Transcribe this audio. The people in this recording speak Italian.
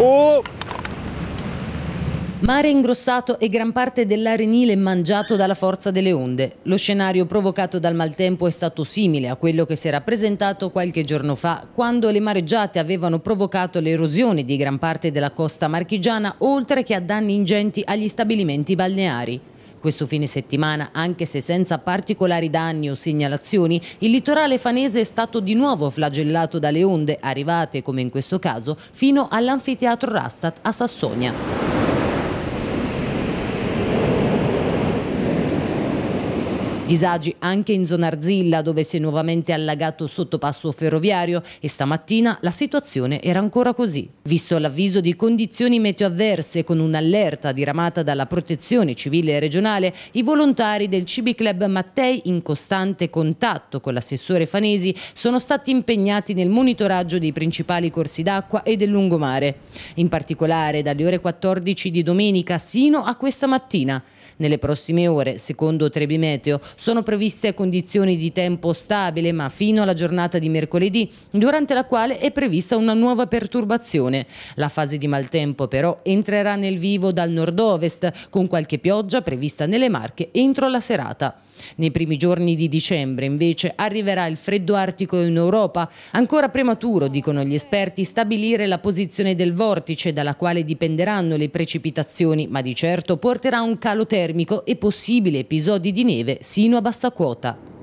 Oh! Mare ingrossato e gran parte dell'arenile mangiato dalla forza delle onde. Lo scenario provocato dal maltempo è stato simile a quello che si era presentato qualche giorno fa, quando le mareggiate avevano provocato l'erosione di gran parte della costa marchigiana, oltre che a danni ingenti agli stabilimenti balneari. Questo fine settimana, anche se senza particolari danni o segnalazioni, il litorale fanese è stato di nuovo flagellato dalle onde arrivate, come in questo caso, fino all'anfiteatro Rastat a Sassonia. Disagi anche in zona Arzilla dove si è nuovamente allagato sottopasso ferroviario e stamattina la situazione era ancora così. Visto l'avviso di condizioni meteo avverse con un'allerta diramata dalla protezione civile regionale, i volontari del CB Club Mattei in costante contatto con l'assessore Fanesi sono stati impegnati nel monitoraggio dei principali corsi d'acqua e del lungomare. In particolare dalle ore 14 di domenica sino a questa mattina. Nelle prossime ore, secondo Trebimeteo, sono previste condizioni di tempo stabile ma fino alla giornata di mercoledì durante la quale è prevista una nuova perturbazione. La fase di maltempo però entrerà nel vivo dal nord-ovest con qualche pioggia prevista nelle Marche entro la serata. Nei primi giorni di dicembre invece arriverà il freddo artico in Europa. Ancora prematuro, dicono gli esperti, stabilire la posizione del vortice dalla quale dipenderanno le precipitazioni, ma di certo porterà un calo termico e possibili episodi di neve sino vino a bassa quota.